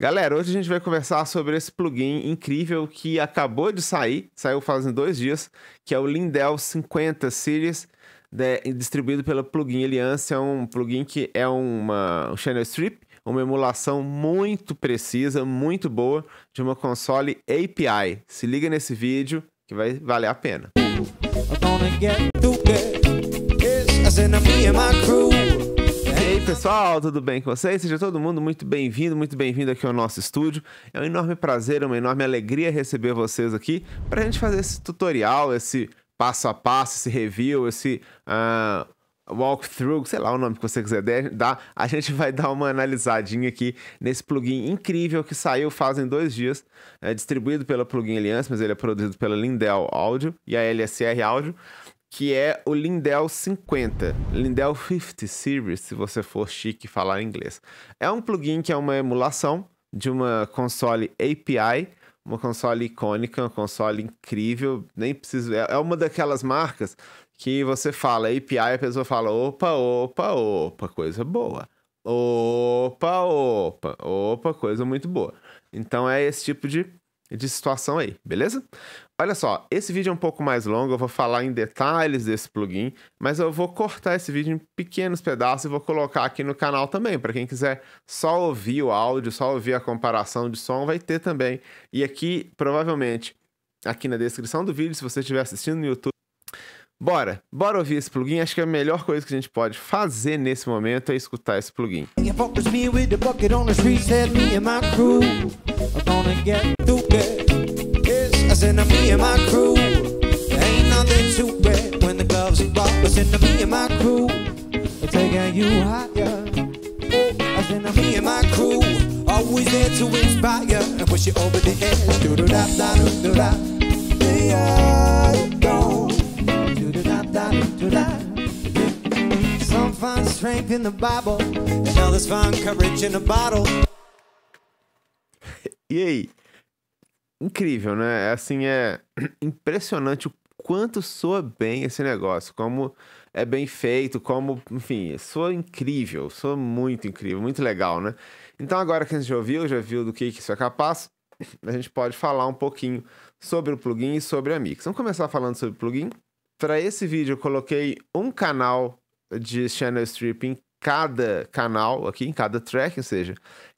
Galera, hoje a gente vai conversar sobre esse plugin incrível que acabou de sair, saiu fazendo dois dias, que é o Lindel 50 Series, de, distribuído pela Plugin Alliance. É um plugin que é uma um channel strip, uma emulação muito precisa, muito boa, de uma console API. Se liga nesse vídeo que vai valer a pena. I'm pessoal, tudo bem com vocês? Seja todo mundo muito bem-vindo, muito bem-vindo aqui ao nosso estúdio. É um enorme prazer, uma enorme alegria receber vocês aqui para a gente fazer esse tutorial, esse passo a passo, esse review, esse uh, walkthrough, sei lá o nome que você quiser dar. A gente vai dar uma analisadinha aqui nesse plugin incrível que saiu fazem dois dias. É distribuído pela Plugin Alliance, mas ele é produzido pela Lindell Audio e a LSR Audio que é o Lindell 50, Lindell 50 Series, se você for chique falar inglês. É um plugin que é uma emulação de uma console API, uma console icônica, uma console incrível, nem preciso, é, é uma daquelas marcas que você fala API, e a pessoa fala opa, opa, opa, coisa boa. Opa, opa, opa, coisa muito boa. Então é esse tipo de de situação aí, beleza? Olha só, esse vídeo é um pouco mais longo, eu vou falar em detalhes desse plugin, mas eu vou cortar esse vídeo em pequenos pedaços e vou colocar aqui no canal também, para quem quiser só ouvir o áudio, só ouvir a comparação de som, vai ter também. E aqui, provavelmente, aqui na descrição do vídeo, se você estiver assistindo no YouTube, Bora, bora ouvir esse plugin. Acho que a melhor coisa que a gente pode fazer nesse momento é escutar esse plugin. It's in me and my crew. ain't nothing too bad when the gloves are off. It's in me and my crew. We're taking you higher. It's in me and my crew. Always there to inspire and push you over the edge. Do do da da do do da. Some find strength in the Bible, and others find courage in a bottle. Yay! incrível, né? É assim, é impressionante o quanto soa bem esse negócio, como é bem feito, como, enfim, soa incrível, soa muito incrível, muito legal, né? Então agora que a gente já ouviu, já viu do que, isso é capaz, a gente pode falar um pouquinho sobre o plugin e sobre a Mix. Vamos começar falando sobre o plugin. Para esse vídeo eu coloquei um canal de channel stripping em cada canal aqui, em cada track, ou seja,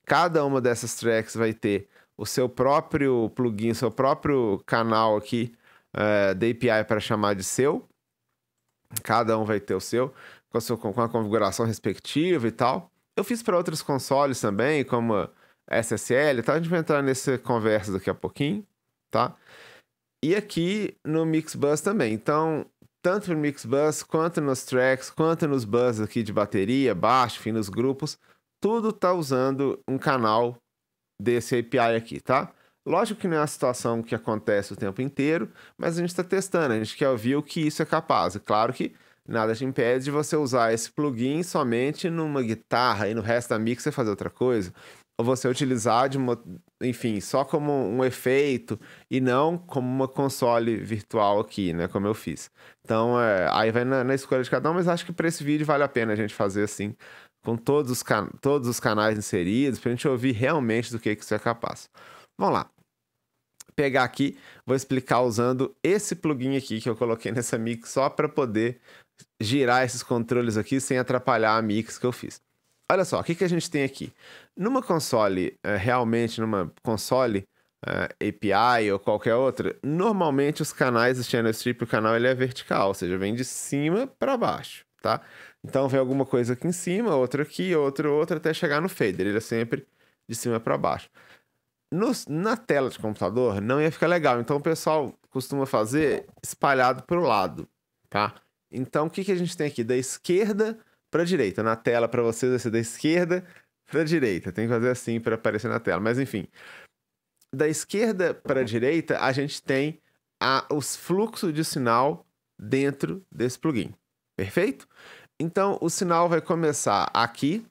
cada uma dessas tracks vai ter o seu próprio plugin, seu próprio canal aqui é, da API para chamar de seu. Cada um vai ter o seu, com a, sua, com a configuração respectiva e tal. Eu fiz para outros consoles também, como SSL e tal. A gente vai entrar nessa conversa daqui a pouquinho, tá? E aqui no Mixbus também. Então, tanto no Mixbus, quanto nos tracks, quanto nos bus aqui de bateria, baixo, enfim, nos grupos, tudo tá usando um canal desse API aqui, tá? Lógico que não é uma situação que acontece o tempo inteiro, mas a gente está testando, a gente quer ouvir o que isso é capaz. Claro que nada te impede de você usar esse plugin somente numa guitarra e no resto da mix você fazer outra coisa. Ou você utilizar de uma, enfim, só como um efeito e não como uma console virtual aqui, né? Como eu fiz. Então, é, aí vai na, na escolha de cada um, mas acho que para esse vídeo vale a pena a gente fazer assim, com todos os, can todos os canais inseridos, para a gente ouvir realmente do que, que isso é capaz. Vamos lá. Pegar aqui, vou explicar usando esse plugin aqui que eu coloquei nessa mix só para poder girar esses controles aqui sem atrapalhar a mix que eu fiz. Olha só, o que, que a gente tem aqui? Numa console, eh, realmente numa console eh, API ou qualquer outra, normalmente os canais do Channel Strip, o canal ele é vertical, ou seja, vem de cima para baixo, tá? Então vem alguma coisa aqui em cima, outra aqui, outra, outra, até chegar no fader. Ele é sempre de cima para baixo. No, na tela de computador não ia ficar legal, então o pessoal costuma fazer espalhado para o lado, tá? Então o que, que a gente tem aqui? Da esquerda para direita. Na tela para vocês vai ser da esquerda para direita. Tem que fazer assim para aparecer na tela, mas enfim. Da esquerda para direita a gente tem a, os fluxos de sinal dentro desse plugin. Perfeito? Então, o sinal vai começar aqui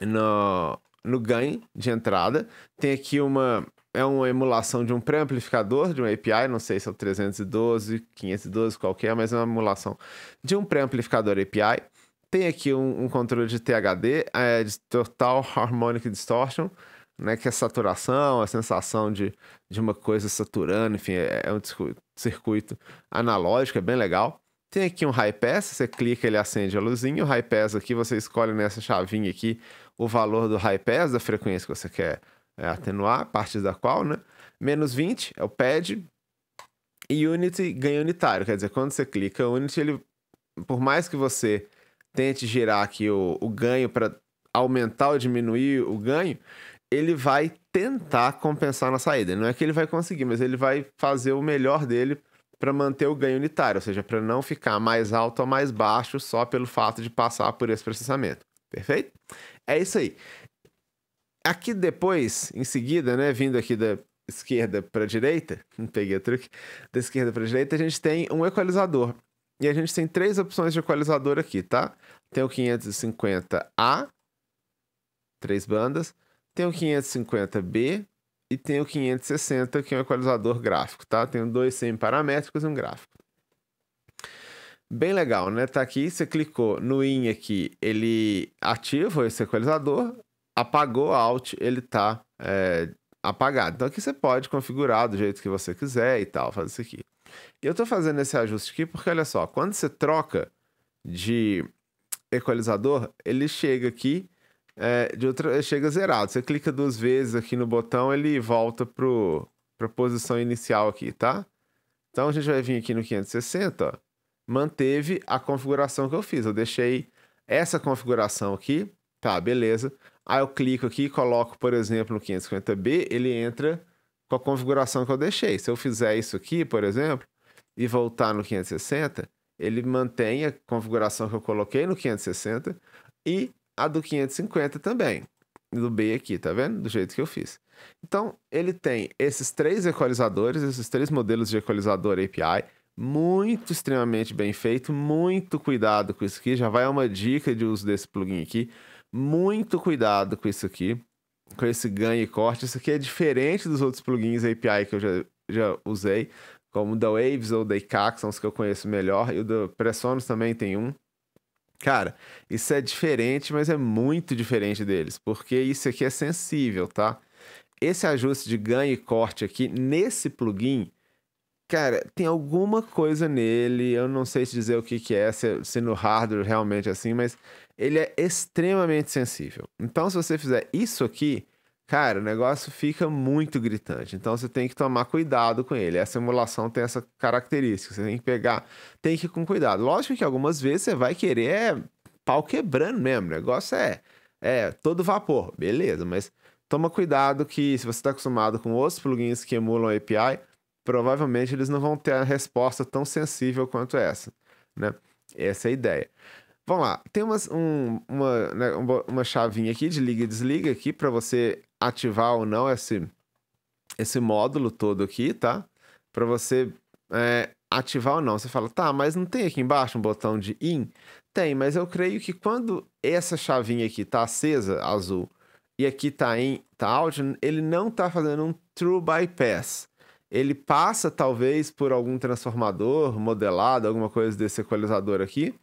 no, no ganho de entrada. Tem aqui uma é uma emulação de um pré-amplificador, de um API, não sei se é o 312, 512, qualquer, mas é uma emulação de um pré-amplificador API. Tem aqui um, um controle de THD, é, de Total Harmonic Distortion, né, que é saturação, a sensação de, de uma coisa saturando, enfim, é, é um circuito analógico, é bem legal. Tem aqui um high pass, você clica, ele acende a luzinha. O high pass aqui, você escolhe nessa chavinha aqui o valor do high pass, da frequência que você quer é, atenuar, a partir da qual, né? Menos 20 é o pad. E Unity ganha unitário, quer dizer, quando você clica Unity, ele, por mais que você tente girar aqui o, o ganho para aumentar ou diminuir o ganho, ele vai tentar compensar na saída. Não é que ele vai conseguir, mas ele vai fazer o melhor dele para manter o ganho unitário, ou seja, para não ficar mais alto ou mais baixo só pelo fato de passar por esse processamento. Perfeito? É isso aí. Aqui depois, em seguida, né, vindo aqui da esquerda para direita, não peguei o truque, da esquerda para direita, a gente tem um equalizador. E a gente tem três opções de equalizador aqui, tá? Tem o 550A, três bandas, tem o 550B, e tem o 560, que é um equalizador gráfico, tá? Tenho dois semi-paramétricos e um gráfico. Bem legal, né? Tá aqui, você clicou no IN aqui, ele ativa esse equalizador, apagou Alt, ele tá é, apagado. Então aqui você pode configurar do jeito que você quiser e tal, fazer isso aqui. E eu tô fazendo esse ajuste aqui porque, olha só, quando você troca de equalizador, ele chega aqui é, de outra, chega zerado. Você clica duas vezes aqui no botão, ele volta para a posição inicial aqui, tá? Então a gente vai vir aqui no 560, ó. Manteve a configuração que eu fiz. Eu deixei essa configuração aqui, tá? Beleza. Aí eu clico aqui, coloco, por exemplo, no 550B, ele entra com a configuração que eu deixei. Se eu fizer isso aqui, por exemplo, e voltar no 560, ele mantém a configuração que eu coloquei no 560 e a do 550 também. Do B aqui, tá vendo? Do jeito que eu fiz. Então, ele tem esses três equalizadores, esses três modelos de equalizador API, muito extremamente bem feito, muito cuidado com isso aqui, já vai uma dica de uso desse plugin aqui, muito cuidado com isso aqui, com esse ganho e corte, isso aqui é diferente dos outros plugins API que eu já, já usei, como o da Waves ou da Icax, são os que eu conheço melhor, e o da Presonus também tem um, Cara, isso é diferente, mas é muito diferente deles, porque isso aqui é sensível, tá? Esse ajuste de ganho e corte aqui nesse plugin, cara, tem alguma coisa nele, eu não sei te dizer o que, que é, se, se no hardware realmente é assim, mas ele é extremamente sensível. Então, se você fizer isso aqui, cara, o negócio fica muito gritante. Então você tem que tomar cuidado com ele. Essa emulação tem essa característica. Você tem que pegar, tem que ir com cuidado. Lógico que algumas vezes você vai querer é pau quebrando mesmo. O negócio é, é todo vapor, beleza, mas toma cuidado que se você está acostumado com outros plugins que emulam API, provavelmente eles não vão ter a resposta tão sensível quanto essa, né? Essa é a ideia. Vamos lá, tem umas, um, uma, né, uma chavinha aqui de liga e desliga aqui para você ativar ou não esse, esse módulo todo aqui, tá? Para você é, ativar ou não. Você fala, tá, mas não tem aqui embaixo um botão de IN? Tem, mas eu creio que quando essa chavinha aqui tá acesa, azul, e aqui tá em tá out, ele não tá fazendo um true bypass. Ele passa talvez por algum transformador modelado, alguma coisa desse equalizador aqui,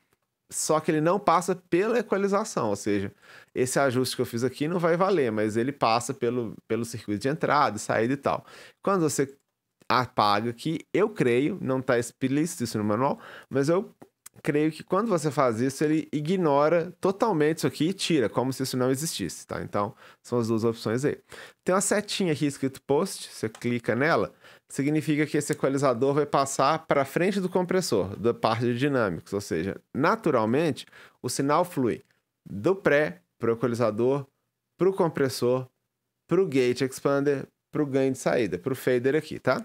só que ele não passa pela equalização, ou seja, esse ajuste que eu fiz aqui não vai valer, mas ele passa pelo, pelo circuito de entrada, saída e tal. Quando você apaga aqui, eu creio, não está explícito isso no manual, mas eu creio que quando você faz isso, ele ignora totalmente isso aqui e tira, como se isso não existisse, tá? Então, são as duas opções aí. Tem uma setinha aqui escrito post, você clica nela, significa que esse equalizador vai passar para frente do compressor, da parte de dinâmicos, ou seja, naturalmente o sinal flui do pré para o equalizador, para o compressor, para o gate expander, para o ganho de saída, para o fader aqui, tá?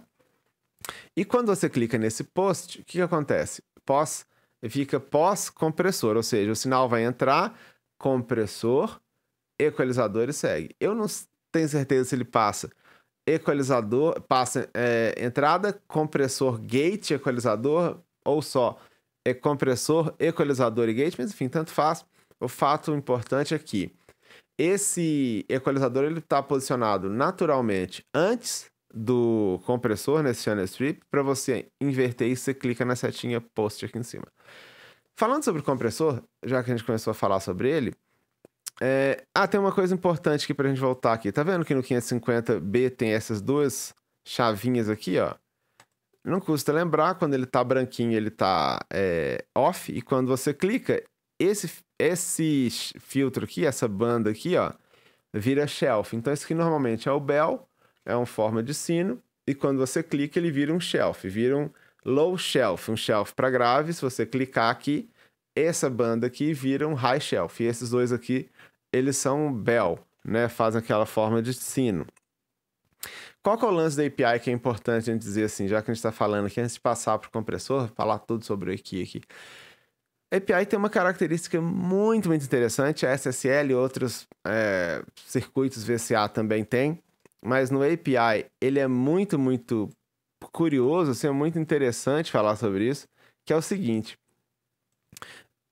E quando você clica nesse post, o que, que acontece? Pós fica pós-compressor, ou seja, o sinal vai entrar, compressor, equalizador e segue. Eu não tenho certeza se ele passa equalizador, passa é, entrada, compressor, gate, equalizador, ou só é, compressor, equalizador e gate, mas enfim, tanto faz. O fato importante é que esse equalizador ele está posicionado naturalmente antes do compressor nesse né, channel strip. Para você inverter isso, você clica na setinha post aqui em cima. Falando sobre o compressor, já que a gente começou a falar sobre ele, é... Ah, tem uma coisa importante aqui pra gente voltar aqui. Tá vendo que no 550B tem essas duas chavinhas aqui, ó? Não custa lembrar, quando ele tá branquinho, ele tá é, off, e quando você clica, esse, esse filtro aqui, essa banda aqui, ó, vira shelf. Então, isso aqui normalmente é o bell, é uma forma de sino, e quando você clica, ele vira um shelf, vira um low shelf, um shelf para grave. Se você clicar aqui, essa banda aqui vira um high shelf, e esses dois aqui eles são bell, né? Fazem aquela forma de sino. Qual que é o lance da API que é importante a gente dizer assim, já que a gente está falando aqui, antes de passar para o compressor, falar tudo sobre o EQI aqui. A API tem uma característica muito, muito interessante, a SSL e outros é, circuitos VCA também tem, mas no API ele é muito, muito curioso, assim, é muito interessante falar sobre isso, que é o seguinte,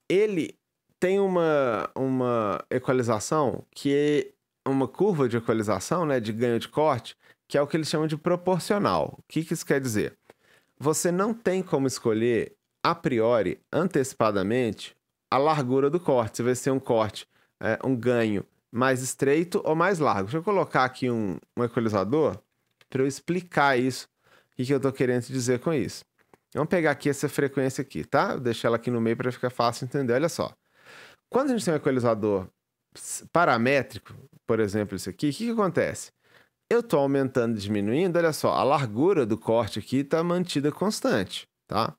ele tem uma, uma equalização que é uma curva de equalização, né, de ganho de corte, que é o que eles chamam de proporcional. O que, que isso quer dizer? Você não tem como escolher a priori, antecipadamente, a largura do corte. Se vai ser um corte, é, um ganho mais estreito ou mais largo. Deixa eu colocar aqui um, um equalizador para eu explicar isso, o que, que eu estou querendo dizer com isso. Vamos pegar aqui essa frequência aqui, tá? Vou deixar ela aqui no meio para ficar fácil entender. Olha só. Quando a gente tem um equalizador paramétrico, por exemplo, isso aqui, o que, que acontece? Eu estou aumentando e diminuindo, olha só, a largura do corte aqui está mantida constante, tá?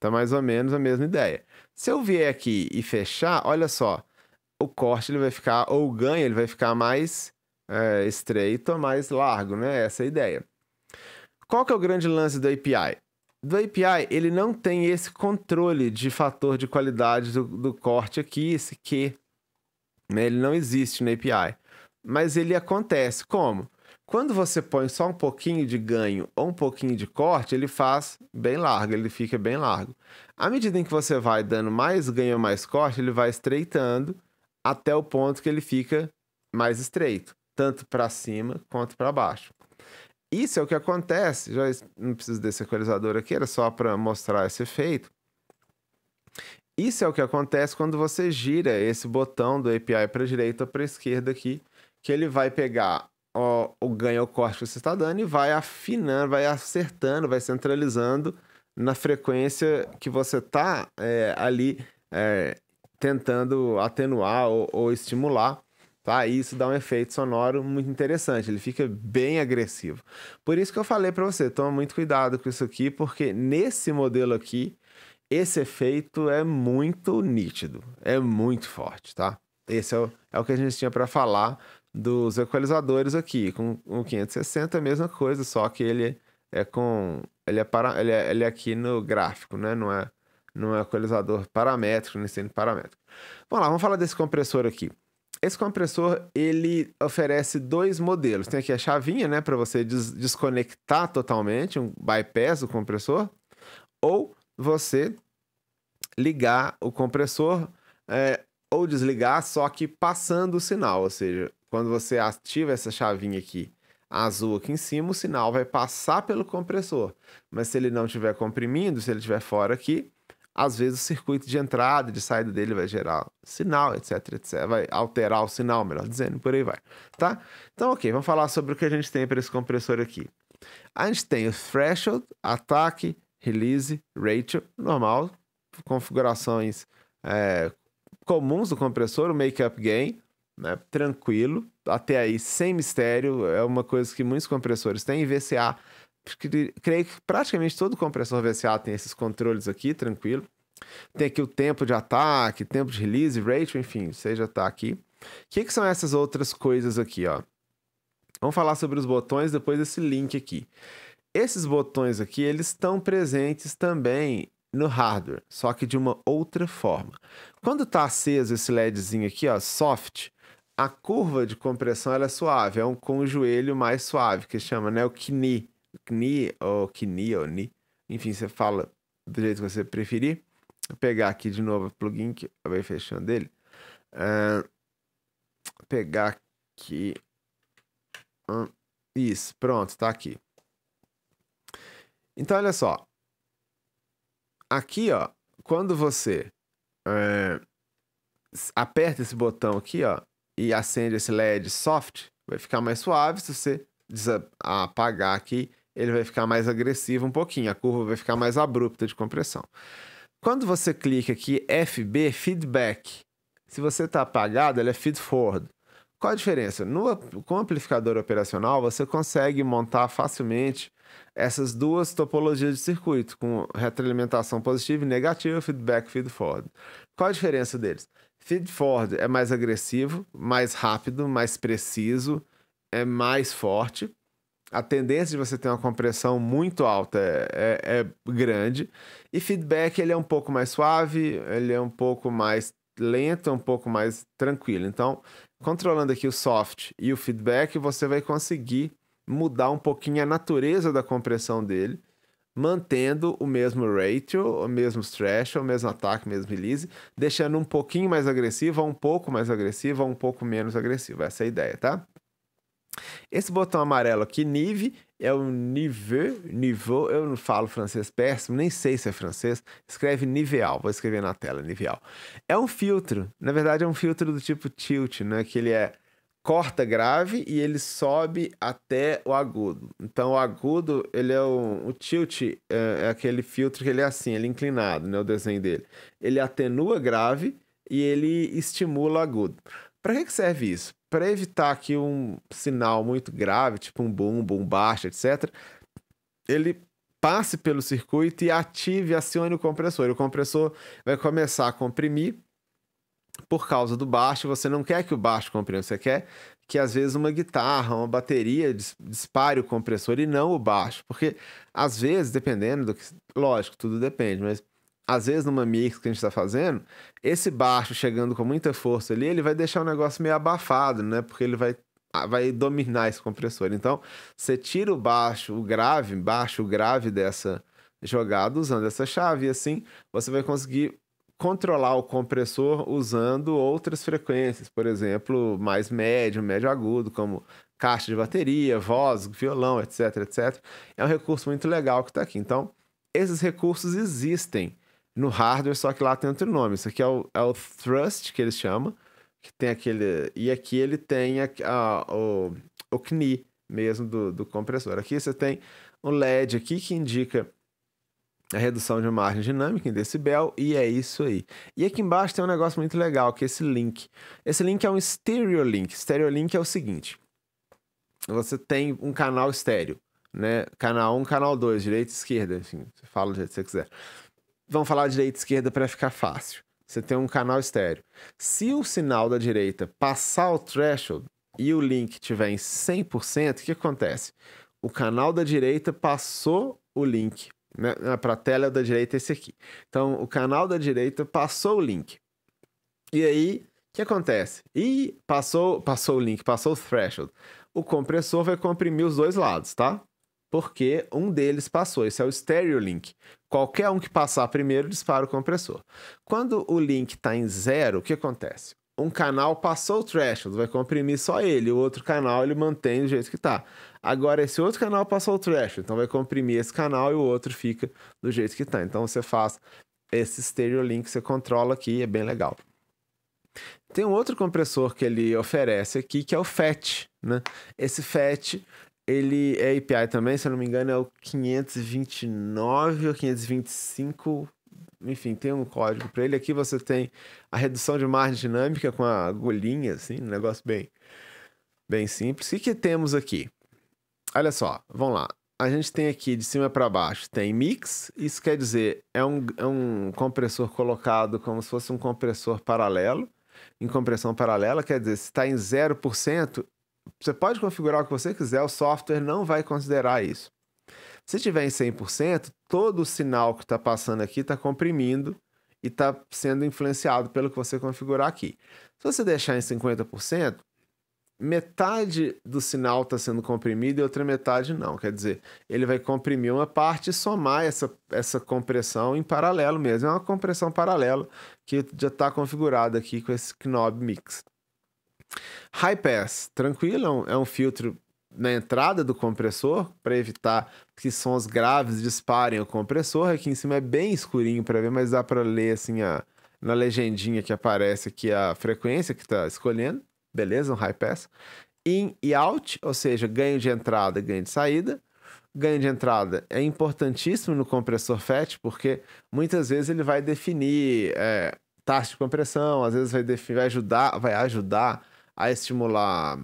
Tá mais ou menos a mesma ideia. Se eu vier aqui e fechar, olha só, o corte ele vai ficar, ou o ganho ele vai ficar mais é, estreito ou mais largo, né? Essa é a ideia. Qual que é o grande lance do API? do API, ele não tem esse controle de fator de qualidade do, do corte aqui, esse Q. Né? Ele não existe no API. Mas ele acontece. Como? Quando você põe só um pouquinho de ganho ou um pouquinho de corte, ele faz bem largo, ele fica bem largo. À medida em que você vai dando mais ganho ou mais corte, ele vai estreitando até o ponto que ele fica mais estreito, tanto para cima quanto para baixo. Isso é o que acontece. Já não preciso desse equalizador aqui, era só para mostrar esse efeito. Isso é o que acontece quando você gira esse botão do API para a direita ou para a esquerda aqui, que ele vai pegar o, o ganho ou corte que você está dando e vai afinando, vai acertando, vai centralizando na frequência que você está é, ali é, tentando atenuar ou, ou estimular tá? E isso dá um efeito sonoro muito interessante, ele fica bem agressivo. Por isso que eu falei para você, toma muito cuidado com isso aqui, porque nesse modelo aqui, esse efeito é muito nítido, é muito forte, tá? Esse é o, é o que a gente tinha para falar dos equalizadores aqui, com o 560 a mesma coisa, só que ele é com ele é para ele é, ele é aqui no gráfico, né? Não é não é equalizador paramétrico, nem sendo paramétrico. Vamos lá, vamos falar desse compressor aqui. Esse compressor, ele oferece dois modelos. Tem aqui a chavinha, né, para você des desconectar totalmente, um bypass do compressor, ou você ligar o compressor é, ou desligar, só que passando o sinal, ou seja, quando você ativa essa chavinha aqui azul aqui em cima, o sinal vai passar pelo compressor. Mas se ele não estiver comprimindo, se ele estiver fora aqui, às vezes o circuito de entrada e de saída dele vai gerar sinal, etc, etc. Vai alterar o sinal, melhor dizendo, por aí vai, tá? Então, ok, vamos falar sobre o que a gente tem para esse compressor aqui. A gente tem o threshold, ataque, release, ratio, normal, configurações é, comuns do compressor, o make-up gain, né, tranquilo, até aí sem mistério, é uma coisa que muitos compressores têm, VCA creio que praticamente todo compressor VSA tem esses controles aqui, tranquilo. Tem aqui o tempo de ataque, tempo de release, rate, enfim, você já tá aqui. O que, que são essas outras coisas aqui, ó? Vamos falar sobre os botões depois desse link aqui. Esses botões aqui, eles estão presentes também no hardware, só que de uma outra forma. Quando está aceso esse LEDzinho aqui, ó, soft, a curva de compressão ela é suave, é um com o joelho mais suave, que chama né, o KNI. Kni ou Kni ou Ni. Enfim, você fala do jeito que você preferir. Vou pegar aqui de novo o plugin que eu acabei fechando ele. Uh, pegar aqui. Uh, isso, pronto, tá aqui. Então, olha só. Aqui, ó, quando você uh, aperta esse botão aqui, ó, e acende esse LED soft, vai ficar mais suave se você apagar aqui ele vai ficar mais agressivo um pouquinho, a curva vai ficar mais abrupta de compressão. Quando você clica aqui FB, feedback, se você está apagado, ele é feed forward. Qual a diferença? No, com o amplificador operacional, você consegue montar facilmente essas duas topologias de circuito, com retroalimentação positiva e negativa, feedback feed forward. Qual a diferença deles? Feed forward é mais agressivo, mais rápido, mais preciso, é mais forte a tendência de você ter uma compressão muito alta é, é, é, grande. E feedback ele é um pouco mais suave, ele é um pouco mais lento, é um pouco mais tranquilo. Então, controlando aqui o soft e o feedback, você vai conseguir mudar um pouquinho a natureza da compressão dele, mantendo o mesmo ratio, o mesmo stretch o mesmo ataque, o mesmo release, deixando um pouquinho mais agressiva, um pouco mais agressiva, um pouco menos agressiva. Essa é a ideia, tá? Esse botão amarelo aqui, Nive, é o Niveau, Niveau, eu não falo francês péssimo, nem sei se é francês, escreve Niveal, vou escrever na tela, Niveal. É um filtro, na verdade é um filtro do tipo tilt, né, que ele é corta grave e ele sobe até o agudo. Então o agudo, ele é um, o tilt, é, é aquele filtro que ele é assim, ele é inclinado, né, o desenho dele. Ele atenua grave e ele estimula agudo. Para que, serve isso? Para evitar que um sinal muito grave, tipo um boom, boom baixo, etc., ele passe pelo circuito e ative, acione o compressor. E o compressor vai começar a comprimir por causa do baixo. Você não quer que o baixo comprima, você quer que às vezes uma guitarra, uma bateria dispare o compressor e não o baixo. Porque às vezes, dependendo do que. Lógico, tudo depende, mas às vezes numa mix que a gente está fazendo, esse baixo chegando com muita força ali, ele vai deixar o negócio meio abafado, né? Porque ele vai, ah, vai dominar esse compressor. Então, você tira o baixo, o grave, baixo, o grave dessa jogada usando essa chave, e assim você vai conseguir controlar o compressor usando outras frequências, por exemplo, mais médio, médio agudo, como caixa de bateria, voz, violão, etc, etc. É um recurso muito legal que está aqui. Então, esses recursos existem no hardware, só que lá tem outro nome. Isso aqui é o, é o thrust, que eles chamam, que tem aquele... E aqui ele tem a, a, o, o CNI mesmo do, do compressor. Aqui você tem um LED aqui que indica a redução de margem dinâmica em decibel, e é isso aí. E aqui embaixo tem um negócio muito legal, que é esse link. Esse link é um stereo link. Stereo link é o seguinte, você tem um canal estéreo, né? Canal 1, canal 2, direita e esquerda, enfim, você fala do jeito que você quiser. Vamos falar direita e esquerda para ficar fácil. Você tem um canal estéreo. Se o sinal da direita passar o threshold e o link tiver em 100%, o que acontece? O canal da direita passou o link né, para a tela da direita esse aqui. Então, o canal da direita passou o link. E aí, o que acontece? E passou, passou o link, passou o threshold. O compressor vai comprimir os dois lados, tá? Porque um deles passou, esse é o stereo link. Qualquer um que passar primeiro dispara o compressor. Quando o link está em zero, o que acontece? Um canal passou o threshold, vai comprimir só ele. O outro canal ele mantém do jeito que está. Agora esse outro canal passou o threshold, então vai comprimir esse canal e o outro fica do jeito que está. Então você faz esse stereo link, você controla aqui, é bem legal. Tem um outro compressor que ele oferece aqui, que é o Fat, Né? Esse FET ele é API também, se eu não me engano, é o 529 ou 525. Enfim, tem um código para ele. Aqui você tem a redução de margem dinâmica com a agulhinha, assim, um negócio bem, bem simples. O que, que temos aqui? Olha só, vamos lá a gente tem aqui de cima para baixo, tem mix, isso quer dizer, é um, é um compressor colocado como se fosse um compressor paralelo, em compressão paralela, quer dizer, se está em 0%, você pode configurar o que você quiser, o software não vai considerar isso. Se tiver em 100%, todo o sinal que está passando aqui está comprimindo e está sendo influenciado pelo que você configurar aqui. Se você deixar em 50%, metade do sinal está sendo comprimido e outra metade não. Quer dizer, ele vai comprimir uma parte e somar essa, essa compressão em paralelo mesmo. É uma compressão paralela que já está configurada aqui com esse knob mix. High Pass, tranquilo, é, é um, filtro na entrada do compressor para evitar que sons graves disparem o compressor. Aqui em cima é bem escurinho para ver, mas dá para ler assim a, na legendinha que aparece aqui a frequência que está escolhendo. Beleza, um high pass. In e out, ou seja, ganho de entrada, ganho de saída. Ganho de entrada é importantíssimo no compressor FET, porque muitas vezes ele vai definir é, taxa de compressão, às vezes vai, vai ajudar, vai ajudar a estimular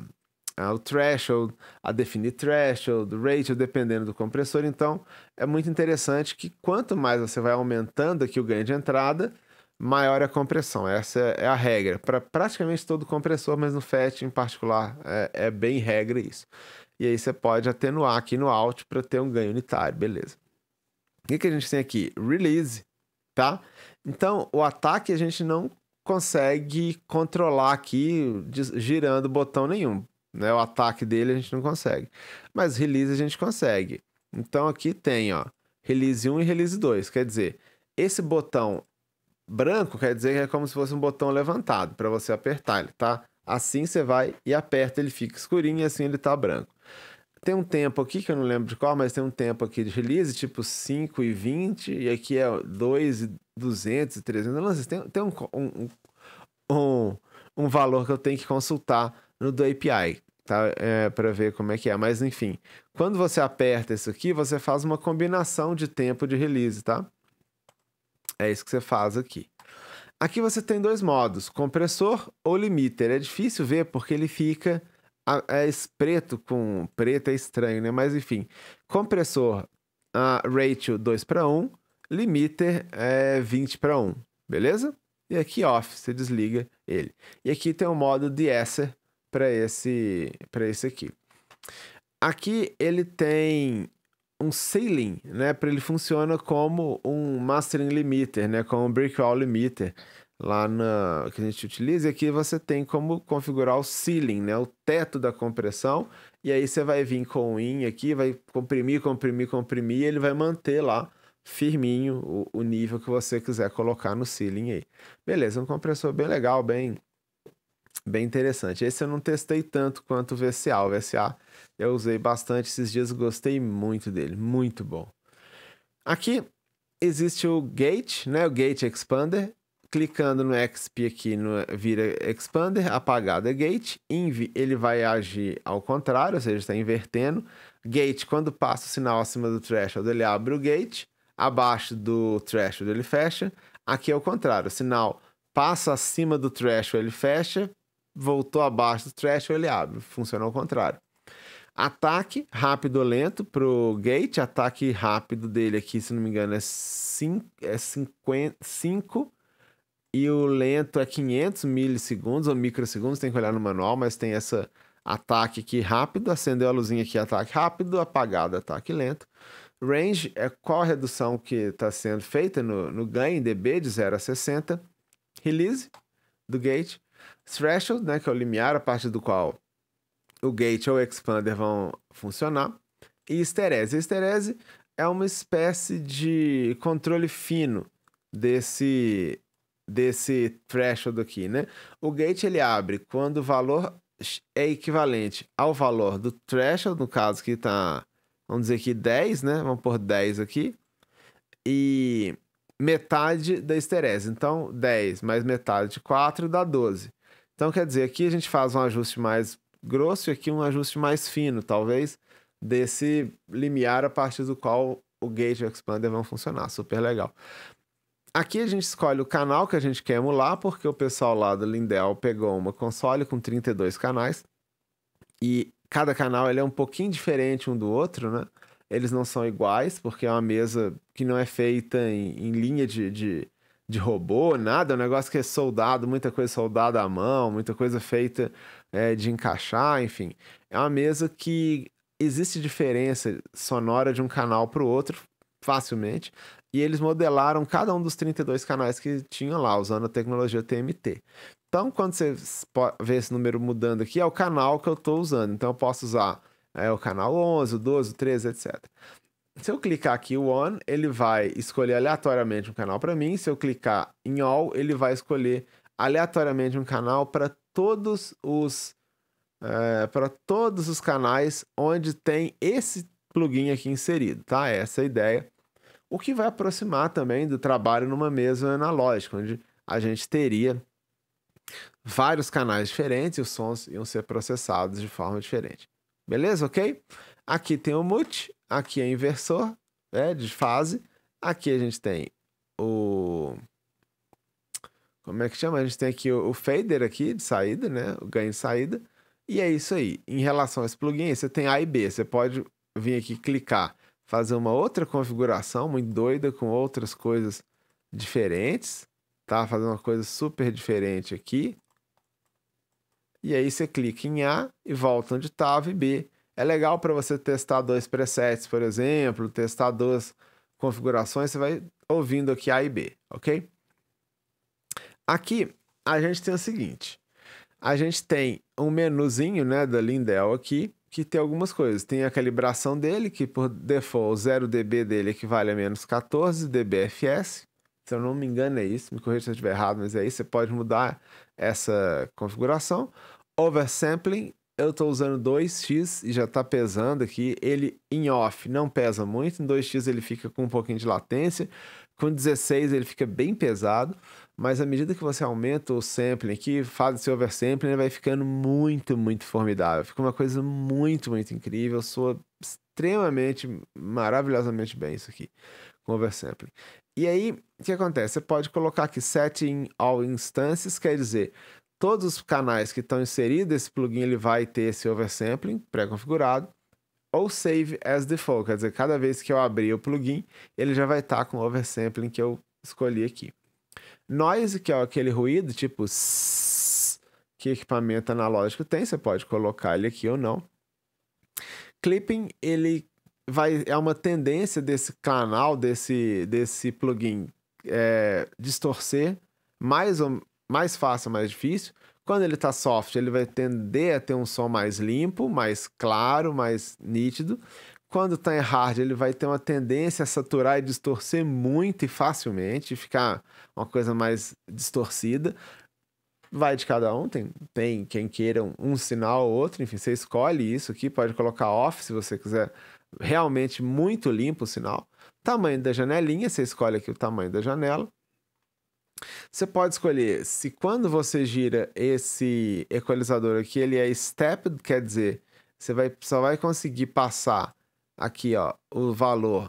ah, o threshold, a definir threshold, ratio, dependendo do compressor. Então, é muito interessante que quanto mais você vai aumentando aqui o ganho de entrada, maior é a compressão. Essa é, é a regra para praticamente todo compressor, mas no FET em particular é, é, bem regra isso. E aí você pode atenuar aqui no out para ter um ganho unitário, beleza. O que, que a gente tem aqui? Release, tá? Então, o ataque a gente não consegue controlar aqui girando botão nenhum. Né? O ataque dele a gente não consegue. Mas release a gente consegue. Então aqui tem, ó, release 1 e release 2. Quer dizer, esse botão branco quer dizer que é como se fosse um botão levantado para você apertar ele, tá? Assim você vai e aperta, ele fica escurinho e assim ele está branco. Tem um tempo aqui que eu não lembro de qual, mas tem um tempo aqui de release, tipo 5 e 20, e aqui é 2 e 200, 300 lances. Tem, tem um, um, um, um valor que eu tenho que consultar no do API, tá? É, para ver como é que é. Mas enfim, quando você aperta isso aqui, você faz uma combinação de tempo de release, tá? É isso que você faz aqui. Aqui você tem dois modos, compressor ou limiter. É difícil ver porque ele fica é preto com preto é estranho, né? Mas enfim, compressor a ah, ratio 2 para 1, limiter é 20 para 1, beleza? E aqui off, você desliga ele. E aqui tem o um modo de essa para esse para esse aqui. Aqui ele tem um ceiling, né? Para ele funciona como um mastering limiter, né? Como um breakout limiter lá na que a gente utiliza. E aqui você tem como configurar o ceiling, né? O teto da compressão. E aí você vai vir com o in aqui, vai comprimir, comprimir, comprimir. ele vai manter lá firminho o, o nível que você quiser colocar no ceiling aí. Beleza, um compressor bem legal, bem bem interessante. Esse eu não testei tanto quanto o VCA. O VCA eu usei bastante esses dias, gostei muito dele, muito bom. Aqui existe o gate, né? O gate expander. Clicando no XP aqui, no, vira expander, apagado é gate. Inv, ele vai agir ao contrário, ou seja, está invertendo. Gate, quando passa o sinal acima do threshold, ele abre o gate abaixo do threshold ele fecha. Aqui é o contrário, o sinal passa acima do threshold ele fecha, voltou abaixo do threshold ele abre. Funciona ao contrário. Ataque rápido ou lento pro gate, ataque rápido dele aqui, se não me engano, é 5 é e o lento é 500 milissegundos ou microsegundos, tem que olhar no manual, mas tem essa ataque aqui rápido, acendeu a luzinha aqui, ataque rápido, apagado, ataque lento. Range é qual a redução que está sendo feita no, no ganho em dB de 0 a 60. Release do gate. Threshold, né, que é o limiar a partir do qual o gate ou o expander vão funcionar. E esterese. A esterese é uma espécie de controle fino desse desse threshold aqui, né? O gate ele abre quando o valor é equivalente ao valor do threshold, no caso que está vamos dizer aqui 10, né? Vamos por 10 aqui. E metade da esterese. Então, 10 mais metade de 4 dá 12. Então, quer dizer, aqui a gente faz um ajuste mais grosso e aqui um ajuste mais fino, talvez, desse limiar a partir do qual o gauge e o expander vão funcionar. Super legal. Aqui a gente escolhe o canal que a gente quer emular, porque o pessoal lá do Lindell pegou uma console com 32 canais e cada canal ele é um pouquinho diferente um do outro, né? Eles não são iguais, porque é uma mesa que não é feita em, em linha de, de, de, robô, nada. É um negócio que é soldado, muita coisa soldada à mão, muita coisa feita é, de encaixar, enfim. É uma mesa que existe diferença sonora de um canal para o outro, facilmente. E eles modelaram cada um dos 32 canais que tinham lá, usando a tecnologia TMT. Então, quando você vê esse número mudando aqui, é o canal que eu estou usando. Então, eu posso usar é, o canal 11, o 12, o 13, etc. Se eu clicar aqui o On, ele vai escolher aleatoriamente um canal para mim. Se eu clicar em All, ele vai escolher aleatoriamente um canal para todos os é, para todos os canais onde tem esse plugin aqui inserido, tá? Essa é a ideia. O que vai aproximar também do trabalho numa mesa analógica, onde a gente teria vários canais diferentes e os sons iam ser processados de forma diferente. Beleza? Ok? Aqui tem o mute, aqui é inversor né, de fase, aqui a gente tem o. Como é que chama? A gente tem aqui o, fader aqui de saída, né? O ganho de saída. E é isso aí. Em relação a esse plugin, você tem A e B. Você pode vir aqui clicar, fazer uma outra configuração muito doida com outras coisas diferentes, tá? Fazer uma coisa super diferente aqui. E aí você clica em A e volta onde estava e B. É legal para você testar dois presets, por exemplo, testar duas configurações, você vai ouvindo aqui A e B, ok? Aqui a gente tem o seguinte, a gente tem um menuzinho né, da Lindell aqui, que tem algumas coisas. Tem a calibração dele, que por default 0dB dele equivale a menos 14 dBFS. Se eu não me engano, é isso. Me corrija se eu estiver errado, mas é isso. Você pode mudar essa configuração. Oversampling, eu estou usando 2x e já está pesando aqui. Ele em off não pesa muito. Em 2x ele fica com um pouquinho de latência. Com 16 ele fica bem pesado. Mas à medida que você aumenta o sampling aqui, faz o seu oversampling, ele vai ficando muito, muito formidável. Fica uma coisa muito, muito incrível. Soa extremamente, maravilhosamente bem isso aqui, com oversampling. E aí, o que acontece? Você pode colocar aqui setting all instances, quer dizer, todos os canais que estão inseridos, esse plugin ele vai ter esse oversampling pré-configurado ou save as default, quer dizer, cada vez que eu abrir o plugin, ele já vai estar tá com o oversampling que eu escolhi aqui. Noise, que é aquele ruído, tipo, que equipamento analógico tem, você pode colocar ele aqui ou não. Clipping, ele vai é uma tendência desse canal, desse, desse plugin é, distorcer mais, ou, mais fácil, mais difícil. Quando ele está soft, ele vai tender a ter um som mais limpo, mais claro, mais nítido. Quando está em hard, ele vai ter uma tendência a saturar e distorcer muito e facilmente, ficar uma coisa mais distorcida. Vai de cada um, tem, tem quem queira um, um sinal ou outro, enfim, você escolhe isso aqui, pode colocar off se você quiser realmente muito limpo o sinal. Tamanho da janelinha, você escolhe aqui o tamanho da janela. Você pode escolher se quando você gira esse equalizador aqui, ele é stepped, quer dizer, você vai, só vai conseguir passar aqui, ó, o valor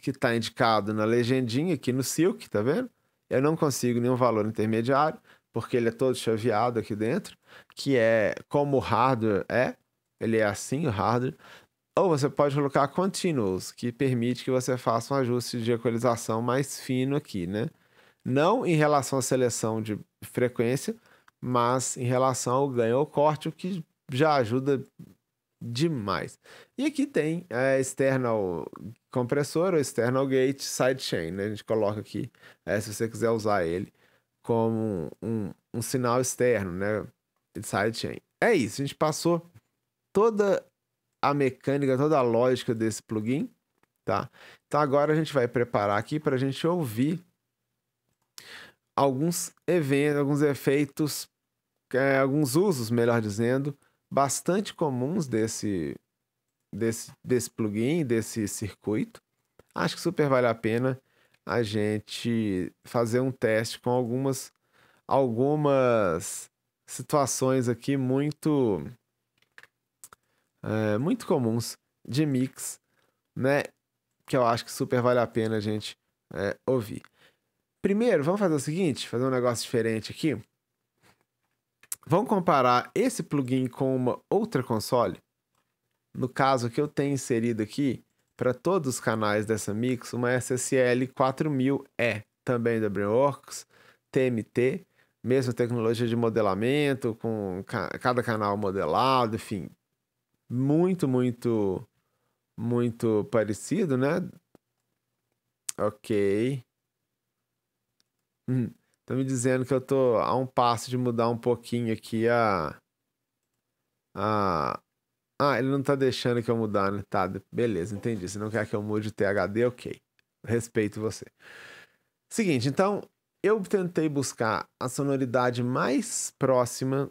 que está indicado na legendinha aqui no Silk, tá vendo? Eu não consigo nenhum valor intermediário, porque ele é todo chaveado aqui dentro, que é como o hardware é, ele é assim o hardware. Ou você pode colocar continuous, que permite que você faça um ajuste de equalização mais fino aqui, né? Não em relação à seleção de frequência, mas em relação ao ganho ou corte, o que já ajuda demais. E aqui tem a é, external compressor ou external gate sidechain, né? A gente coloca aqui, é, se você quiser usar ele como um, um sinal externo, né? De sidechain. É isso, a gente passou toda a mecânica, toda a lógica desse plugin, tá? Então agora a gente vai preparar aqui para a gente ouvir alguns eventos, alguns efeitos, é, alguns usos, melhor dizendo, bastante comuns desse, desse, desse plugin, desse circuito. Acho que super vale a pena a gente fazer um teste com algumas, algumas situações aqui muito, é, muito comuns de mix, né? Que eu acho que super vale a pena a gente é, ouvir. Primeiro, vamos fazer o seguinte, fazer um negócio diferente aqui. Vamos comparar esse plugin com uma outra console? No caso que eu tenho inserido aqui, para todos os canais dessa mix, uma SSL 4000E, também da Brainworks, TMT, mesma tecnologia de modelamento, com cada canal modelado, enfim, muito, muito, muito parecido, né? Ok. Hum. Estão me dizendo que eu tô a um passo de mudar um pouquinho aqui a. a... Ah, ele não tá deixando que eu mudar, né? Tá, beleza, entendi. Você não quer que eu mude o THD, ok. Respeito você. Seguinte, então, eu tentei buscar a sonoridade mais próxima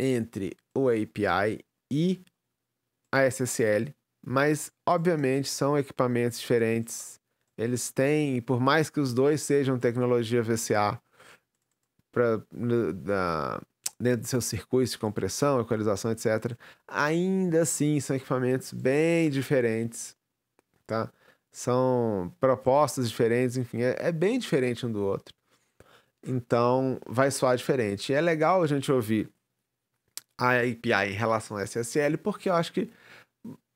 entre o API e a SSL, mas obviamente são equipamentos diferentes. Eles têm, por mais que os dois sejam tecnologia VCA, pra, na, né, dentro do seus circuitos de compressão, equalização, etc., ainda assim são equipamentos bem diferentes, tá? São propostas diferentes, enfim, é, é bem diferente um do outro. Então, vai soar diferente. E é legal a gente ouvir a API em relação ao SSL, porque eu acho que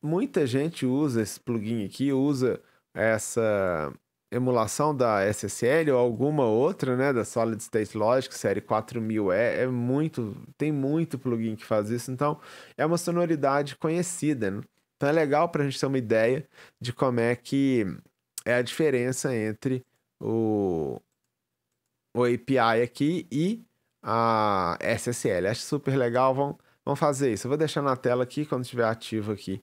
muita gente usa esse plugin aqui, usa essa emulação da SSL ou alguma outra, né, da Solid State Logic, série 4000 é, é muito, tem muito plugin que faz isso, então é uma sonoridade conhecida, né? Então é legal para a gente ter uma ideia de como é que é a diferença entre o, o API aqui e a SSL. Acho super legal, vão, vão fazer isso. Eu vou deixar na tela aqui, quando estiver ativo aqui,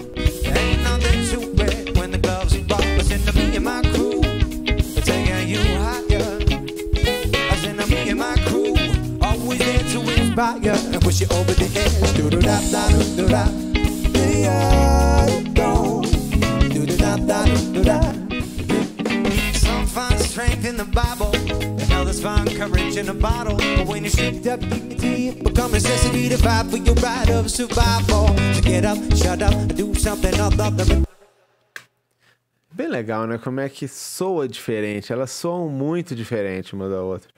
over the edge. Do do da da do da. The eye gone. Do do da da do da. Some find strength in the Bible, others find courage in a bottle. But when you're stripped up dignity, it becomes necessity to fight for your right of survival. So get up, shut up, do something other Bem legal, né? Como é que soa diferente. Elas soam muito diferente uma da outra.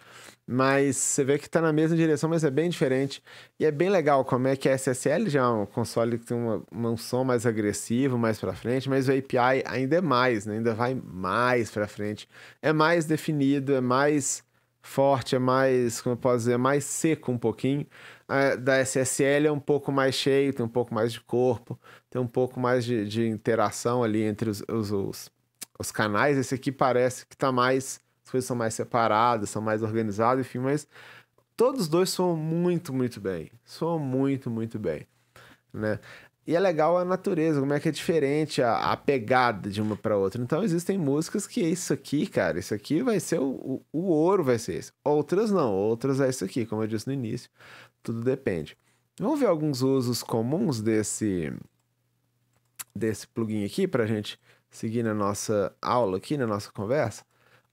Mas você vê que está na mesma direção, mas é bem diferente. E é bem legal como é que a SSL já é um console que tem uma, um som mais agressivo, mais para frente, mas o API ainda é mais, né? ainda vai mais para frente. É mais definido, é mais forte, é mais, como eu posso dizer, é mais seco um pouquinho. A da SSL é um pouco mais cheio, tem um pouco mais de corpo, tem um pouco mais de, de interação ali entre os, os, os, os canais. Esse aqui parece que está mais coisas são mais separadas, são mais organizadas, enfim, mas todos os dois são muito, muito bem. São muito, muito bem, né? E é legal a natureza, como é que é diferente a, a pegada de uma para outra. Então existem músicas que é isso aqui, cara, isso aqui vai ser o, o, o ouro, vai ser isso. Outras não, outras é isso aqui, como eu disse no início, tudo depende. Vamos ver alguns usos comuns desse desse plugin aqui para a gente seguir na nossa aula aqui, na nossa conversa.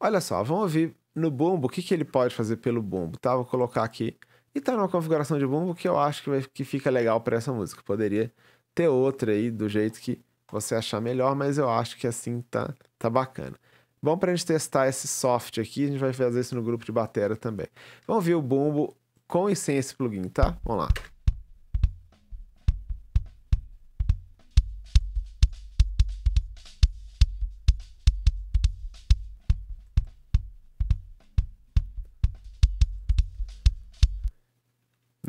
Olha só, vamos ouvir no bumbo o que, que ele pode fazer pelo bumbo, tá? Vou colocar aqui. E tá numa configuração de bumbo que eu acho que, vai, que fica legal para essa música. Poderia ter outra aí do jeito que você achar melhor, mas eu acho que assim tá, tá bacana. Bom pra gente testar esse soft aqui, a gente vai fazer isso no grupo de bateria também. Vamos ver o bumbo com e sem esse plugin, tá? Vamos lá.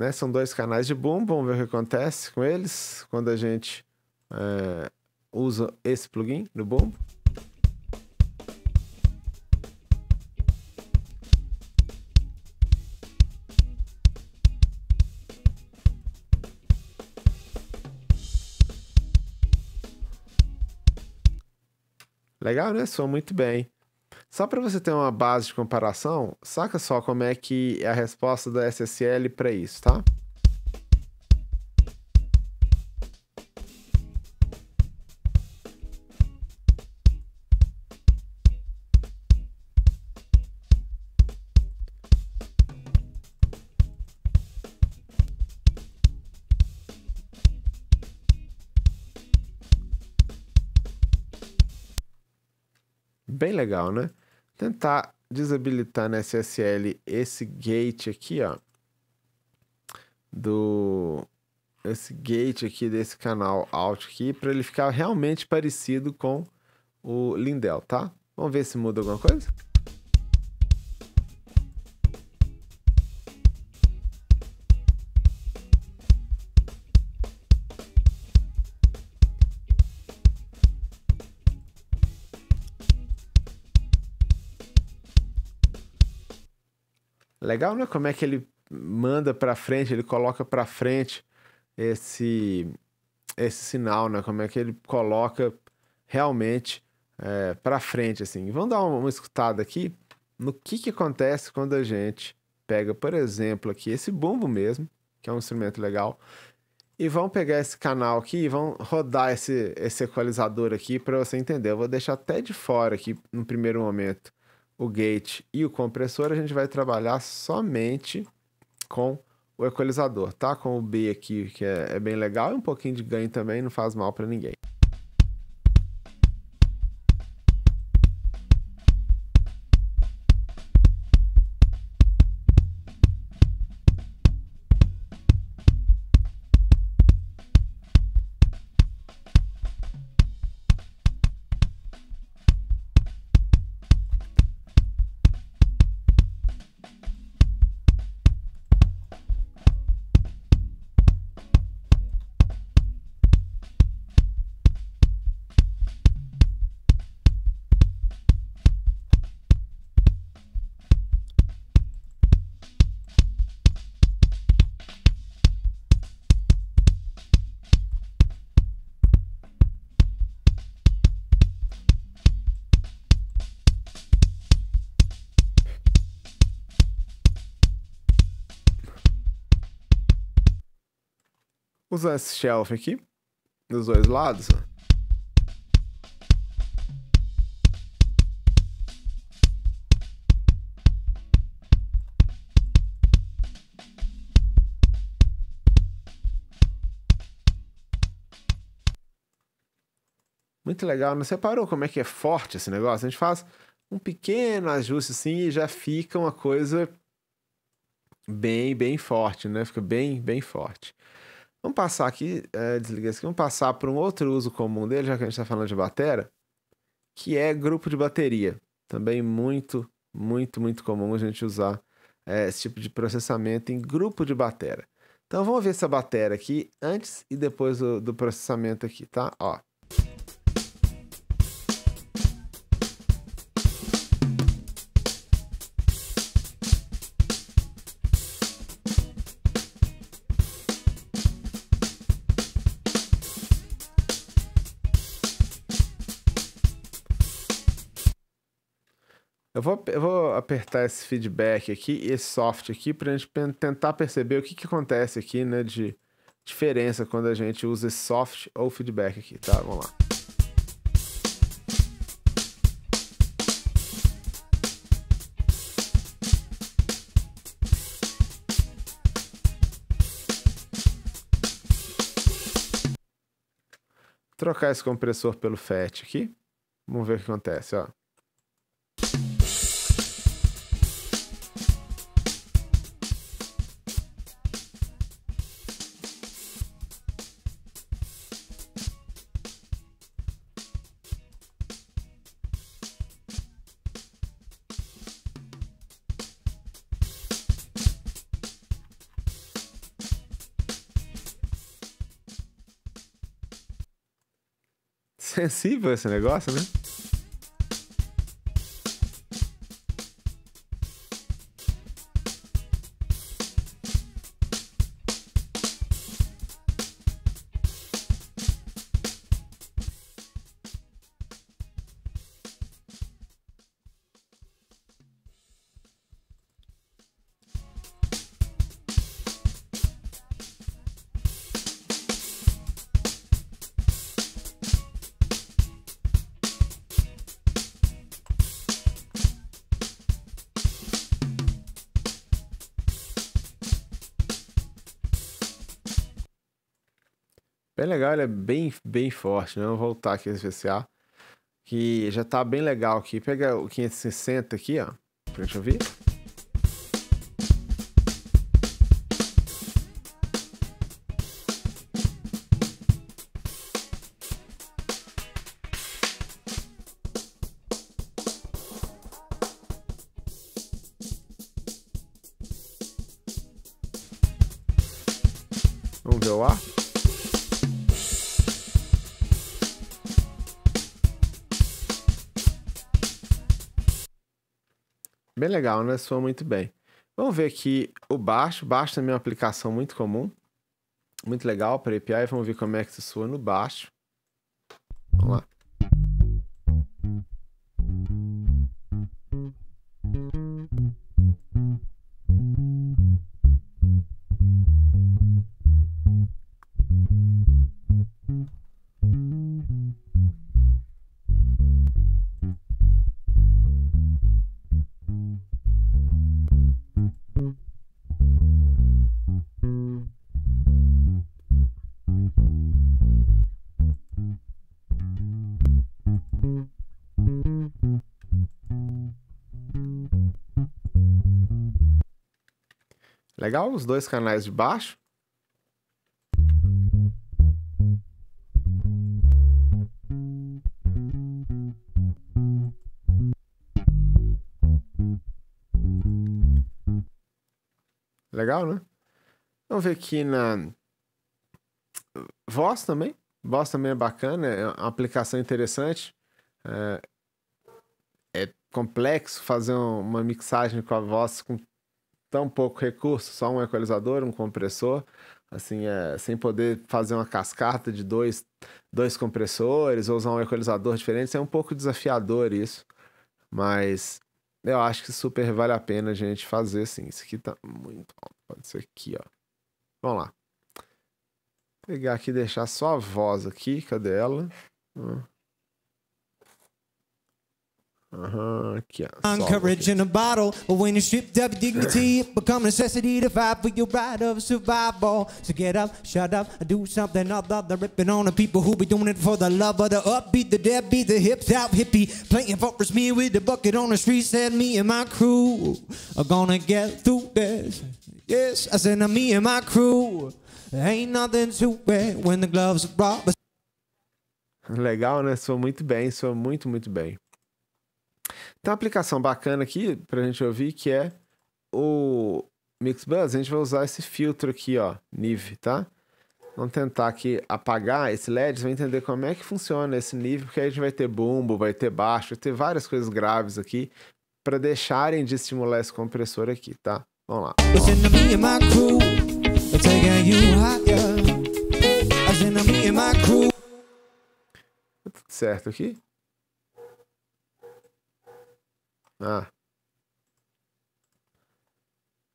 Né? São dois canais de boom, vamos ver o que acontece com eles quando a gente é, usa esse plugin no boom. Legal, né? Soa muito bem. Só para você ter uma base de comparação, saca só como é que é a resposta da SSL para isso, tá? Bem legal, né? tentar desabilitar na SSL esse gate aqui, ó, do esse gate aqui desse canal out aqui para ele ficar realmente parecido com o Lindel, tá? Vamos ver se muda alguma coisa? legal, né? Como é que ele manda para frente, ele coloca para frente esse esse sinal, né? Como é que ele coloca realmente é, para frente, assim. Vamos dar uma, uma escutada aqui no que, que acontece quando a gente pega, por exemplo, aqui esse bumbo mesmo, que é um instrumento legal, e vão pegar esse canal aqui e vão rodar esse, esse equalizador aqui para você entender. Eu vou deixar até de fora aqui no primeiro momento o gate e o compressor, a gente vai trabalhar somente com o equalizador, tá? Com o B aqui, que é, é bem legal, e um pouquinho de ganho também, não faz mal para ninguém. usar esse shelf aqui, dos dois lados. Muito legal, não separou como é que é forte esse negócio? A gente faz um pequeno ajuste assim e já fica uma coisa bem, bem forte, né? Fica bem, bem forte. Vamos passar aqui, é, desliguei isso aqui, vamos passar para um outro uso comum dele, já que a gente está falando de batera, que é grupo de bateria. Também muito, muito, muito comum a gente usar é, esse tipo de processamento em grupo de batera. Então vamos ver essa batera aqui antes e depois do, do processamento aqui, tá? Ó, Eu vou, eu vou apertar esse feedback aqui, e esse soft aqui, para a gente tentar perceber o que, que acontece aqui, né, de diferença quando a gente usa esse soft ou feedback aqui, tá? Vamos lá. trocar esse compressor pelo FET aqui. Vamos ver o que acontece, ó. sensível esse negócio, né? Bem é legal, ele é bem, bem forte, né? Vamos voltar aqui nesse VCA. Que já tá bem legal aqui. Pega o 560 aqui, ó. Pra gente ouvir. legal, né? Soa muito bem. Vamos ver aqui o baixo. Baixo também é uma aplicação muito comum. Muito legal para API. Vamos ver como é que isso soa no baixo. Legal, os dois canais de baixo. Legal, né? Vamos ver aqui na voz também. Voz também é bacana, é uma aplicação interessante. É, é complexo fazer uma mixagem com a voz com tão pouco recurso, só um equalizador, um compressor, assim, é, sem poder fazer uma cascata de dois, dois compressores ou usar um equalizador diferente, é um pouco desafiador isso, mas eu acho que super vale a pena a gente fazer, assim, isso aqui tá muito bom, pode ser aqui, ó. Vamos lá. Pegar aqui e deixar só a voz aqui, cadê ela? Hum. Uh-huh. Yeah. courage in a bottle, but when you strip down your dignity, it becomes necessity to fight for your right of survival. So get up, shut up, do something other the ripping on the people who be doing it for the love of the upbeat, the deadbeat, the hips out hippie, playing for with me with the bucket on the street. Said me and my crew are gonna get through this. Yes, I said me and my crew. ain't nothing to it when the gloves are brought. Legal, né? Sou muito bem, sou muito, muito bem. Tem uma aplicação bacana aqui pra gente ouvir que é o Mixbuzz. A gente vai usar esse filtro aqui, ó, NIV, tá? Vamos tentar aqui apagar esse LED, você vai entender como é que funciona esse nível, porque aí a gente vai ter bumbo, vai ter baixo, vai ter várias coisas graves aqui para deixarem de estimular esse compressor aqui, tá? Vamos lá. Tá tudo certo aqui? Ah.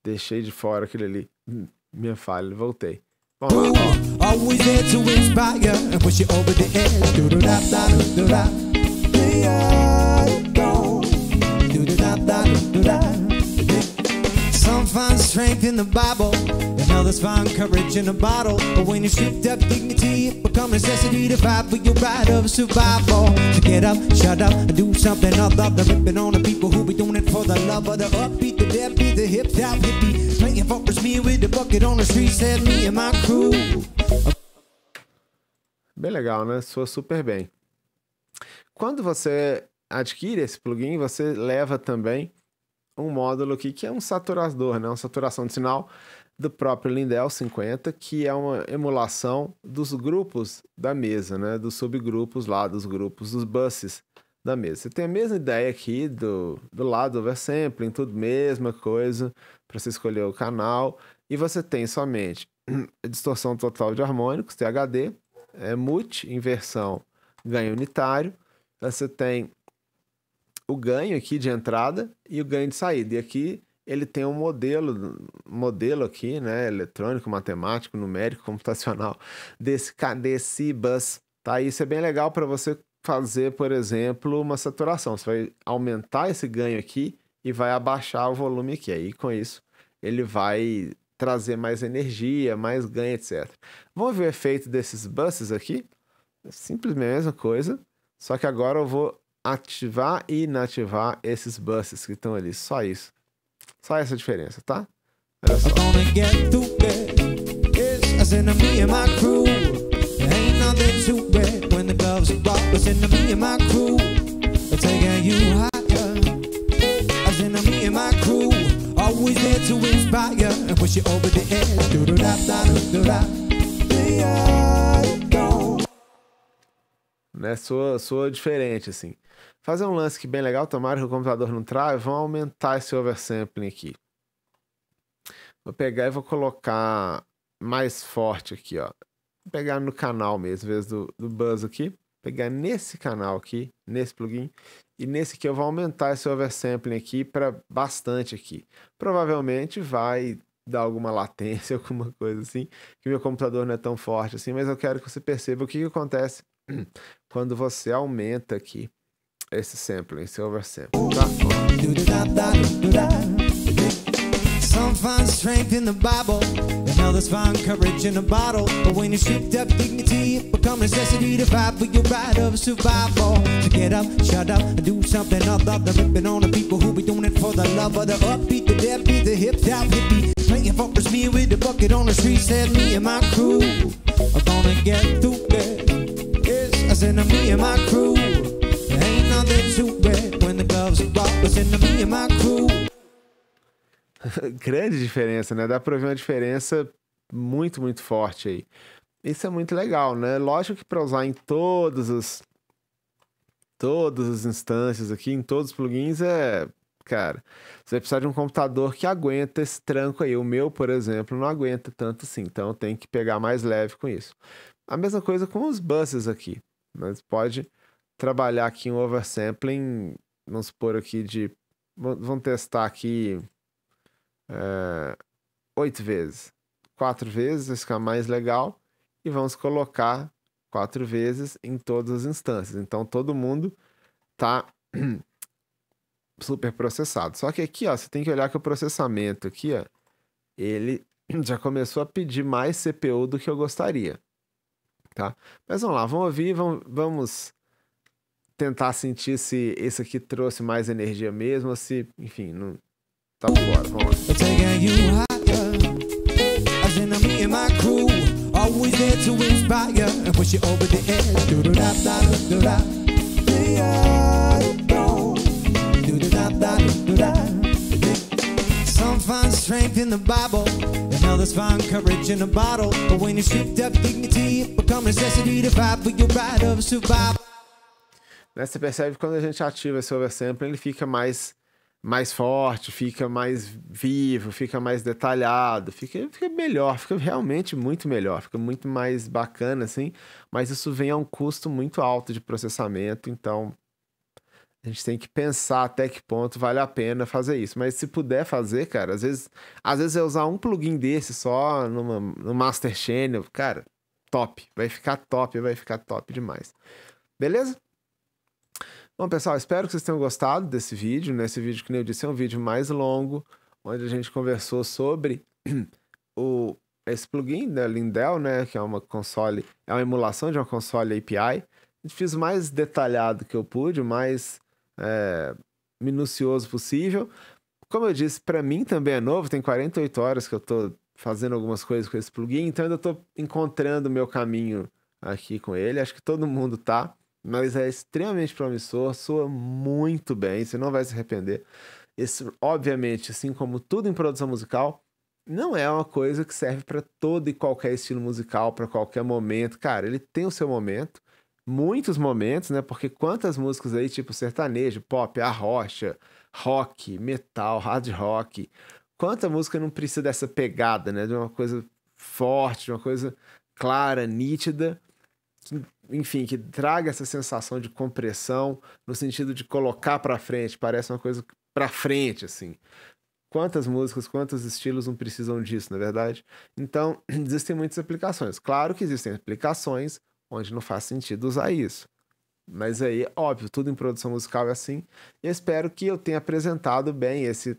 Deixei de fora aquele ali. Hum, minha falha, voltei. Vamos da da da. Some find strength in the Bible. Now there's fine courage in a bottle, but when you strip that dignity, it becomes necessity to fight for your right of survival. to get up, shut up, and do something other than ripping on the people who be doing it for the love of the upbeat, the deadbeat, the hip hop hippie, playing fuckers me with the bucket on the street, said me and my crew. Bem legal, né? Soa super bem. Quando você adquire esse plugin, você leva também um módulo aqui que é um saturador, né? Uma saturação de sinal do próprio Lindel 50, que é uma emulação dos grupos da mesa, né? Dos subgrupos lá, dos grupos, dos buses da mesa. Você tem a mesma ideia aqui do, do lado em tudo mesma coisa, para você escolher o canal. E você tem somente distorção total de harmônicos, THD, é, mute, inversão, ganho unitário. Você tem o ganho aqui de entrada e o ganho de saída. E aqui ele tem um modelo, modelo aqui, né, eletrônico, matemático, numérico, computacional desse desse bus, tá? Isso é bem legal para você fazer, por exemplo, uma saturação. Você vai aumentar esse ganho aqui e vai abaixar o volume aqui. Aí com isso, ele vai trazer mais energia, mais ganho, etc. Vamos ver o efeito desses buses aqui? É simplesmente a mesma coisa, só que agora eu vou ativar e inativar esses buses que estão ali. Só isso. Só essa diferença, tá? Olha só. Né? Soa, soa diferente, assim fazer um lance que é bem legal, tomara que o computador não trave, vamos aumentar esse oversampling aqui. Vou pegar e vou colocar mais forte aqui, ó. Vou pegar no canal mesmo, em vez do, do buzz aqui. Vou pegar nesse canal aqui, nesse plugin. E nesse aqui eu vou aumentar esse oversampling aqui para bastante aqui. Provavelmente vai dar alguma latência, alguma coisa assim, que meu computador não é tão forte assim, mas eu quero que você perceba o que, que acontece quando você aumenta aqui esse sample, esse oversample. Tá Some find strength in the Bible, and others find courage in a bottle. But when you stripped up dignity, it becomes necessity to fight for your right of survival. So get up, shut up, and do something other than ripping on the people who be doing it for the love of the upbeat, the deadbeat, the hip hop hippie. Playing for me with the bucket on the street, said me and my crew are gonna get through it. Yes, I said me and my crew. Grande diferença, né? Dá pra ver uma diferença muito, muito forte aí. Isso é muito legal, né? Lógico que para usar em todas as todas as instâncias aqui, em todos os plugins é, cara, você vai precisar de um computador que aguenta esse tranco aí. O meu, por exemplo, não aguenta tanto assim, então tem que pegar mais leve com isso. A mesma coisa com os buses aqui, mas pode trabalhar aqui um oversampling, vamos supor aqui de. Vamos testar aqui eh, oito é, vezes. Quatro vezes, vai ficar mais legal. E vamos colocar quatro vezes em todas as instâncias. Então todo mundo tá super processado. Só que aqui, ó, você tem que olhar que o processamento aqui, ó, ele já começou a pedir mais CPU do que eu gostaria, tá? Mas vamos lá, vamos ouvir, vamos, vamos tentar sentir se esse aqui trouxe mais energia mesmo, ou se, enfim, não... tá fora, vamos lá. Some find strength in the Bible, and others find courage in a bottle. But when you strip that dignity, it becomes necessity to fight for your right of survival. Né? Você percebe que quando a gente ativa esse oversample, ele fica mais, mais forte, fica mais vivo, fica mais detalhado, fica, fica melhor, fica realmente muito melhor, fica muito mais bacana, assim. Mas isso vem a um custo muito alto de processamento, então a gente tem que pensar até que ponto vale a pena fazer isso. Mas se puder fazer, cara, às vezes, às vezes é usar um plugin desse só numa, no Master Channel, cara, top. Vai ficar top, vai ficar top demais. Beleza? Bom, pessoal, espero que vocês tenham gostado desse vídeo. Nesse né? vídeo, que eu disse, é um vídeo mais longo, onde a gente conversou sobre o, esse plugin da né, Lindel, né? Que é uma console, é uma emulação de uma console API. a fez o mais detalhado que eu pude, o mais é, minucioso possível. Como eu disse, para mim também é novo, tem 48 horas que eu estou fazendo algumas coisas com esse plugin, então ainda estou encontrando o meu caminho aqui com ele. Acho que todo mundo está mas é extremamente promissor, soa muito bem, você não vai se arrepender. Esse, obviamente, assim como tudo em produção musical, não é uma coisa que serve para todo e qualquer estilo musical, para qualquer momento. Cara, ele tem o seu momento, muitos momentos, né? Porque quantas músicas aí, tipo sertanejo, pop, a rocha, rock, metal, hard rock, quanta música não precisa dessa pegada, né? De uma coisa forte, de uma coisa clara, nítida, que enfim, que traga essa sensação de compressão no sentido de colocar para frente, parece uma coisa para frente assim. Quantas músicas, quantos estilos não precisam disso, na é verdade? Então, existem muitas aplicações. Claro que existem aplicações onde não faz sentido usar isso. Mas aí, óbvio, tudo em produção musical é assim. E espero que eu tenha apresentado bem esse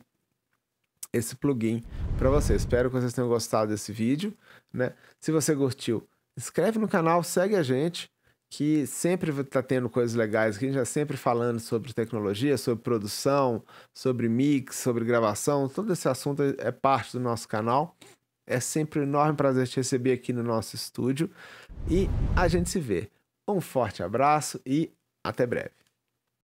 esse plugin para vocês. Espero que vocês tenham gostado desse vídeo, né? Se você gostou, inscreve no canal, segue a gente que sempre está tendo coisas legais, que a gente está sempre falando sobre tecnologia, sobre produção, sobre mix, sobre gravação, todo esse assunto é, é parte do nosso canal. É sempre um enorme prazer te receber aqui no nosso estúdio e a gente se vê. Um forte abraço e até breve.